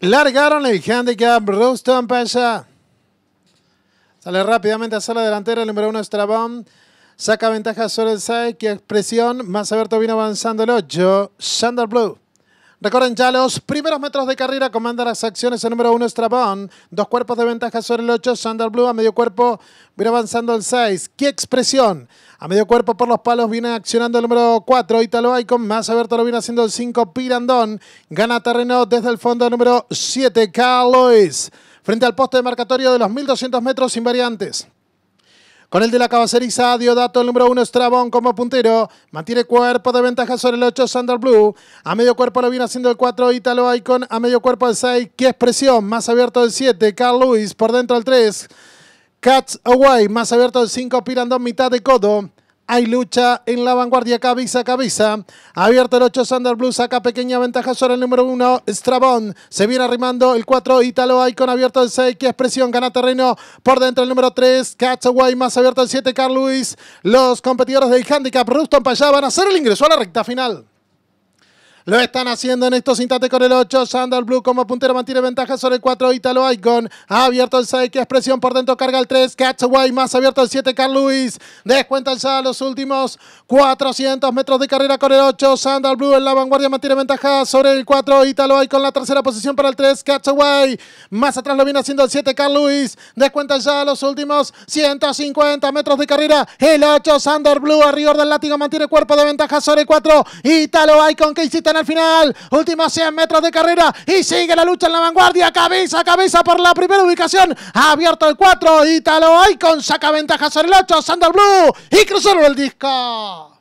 Largaron el handicap. Ruston Pasha. Sale rápidamente a sala delantera. El número uno Strabón. Saca ventaja sobre el side. Que expresión. Más abierto vino avanzando el 8. Blue. Recorren ya los primeros metros de carrera, comanda las acciones el número uno, Estrabón. dos cuerpos de ventaja sobre el 8, Sander Blue a medio cuerpo, viene avanzando el 6, qué expresión, a medio cuerpo por los palos viene accionando el número 4, Italo Icon, más abierto lo viene haciendo el 5, Pirandón, gana terreno desde el fondo el número 7, Carlos. frente al poste de marcatorio de los 1200 metros invariantes. Con el de la cabaceriza, dato el número uno, Estrabón como puntero. Mantiene cuerpo de ventaja sobre el 8, Sander Blue. A medio cuerpo lo viene haciendo el 4, Italo Icon. A medio cuerpo el 6, qué expresión. Más abierto el 7, Carl Lewis. Por dentro el 3. Cats Away, más abierto el 5, dos mitad de codo. Hay lucha en la vanguardia cabeza cabeza. Abierto el 8, Sander Blue saca pequeña ventaja sobre el número 1, Strabón. Se viene arrimando el 4, Italo Icon. Abierto el 6, que expresión gana terreno. Por dentro el número 3, Catchaway. Más abierto el 7, Carl Luis. Los competidores del handicap Ruston para allá van a hacer el ingreso a la recta final. Lo están haciendo en estos instantes con el 8. Sandal Blue como puntero mantiene ventaja sobre el 4. Italo Icon. Ha abierto el 6. Que expresión por dentro carga el 3. Catch away. Más abierto el 7. Carl Luis Descuenta el Los últimos 400 metros de carrera con el 8. Sandal Blue en la vanguardia mantiene ventaja sobre el 4. Italo Icon la tercera posición para el 3. Catch away. Más atrás lo viene haciendo el 7. Carl Luis Descuenta ya los últimos 150 metros de carrera. El 8. Sandal Blue arriba del látigo mantiene cuerpo de ventaja sobre el 4. Italo Icon que hiciste en el final. Últimos 100 metros de carrera y sigue la lucha en la vanguardia. Cabeza a cabeza por la primera ubicación. Ha abierto el 4. Italo Icon saca ventaja sobre el 8. Sandal Blue y cruzó el disco.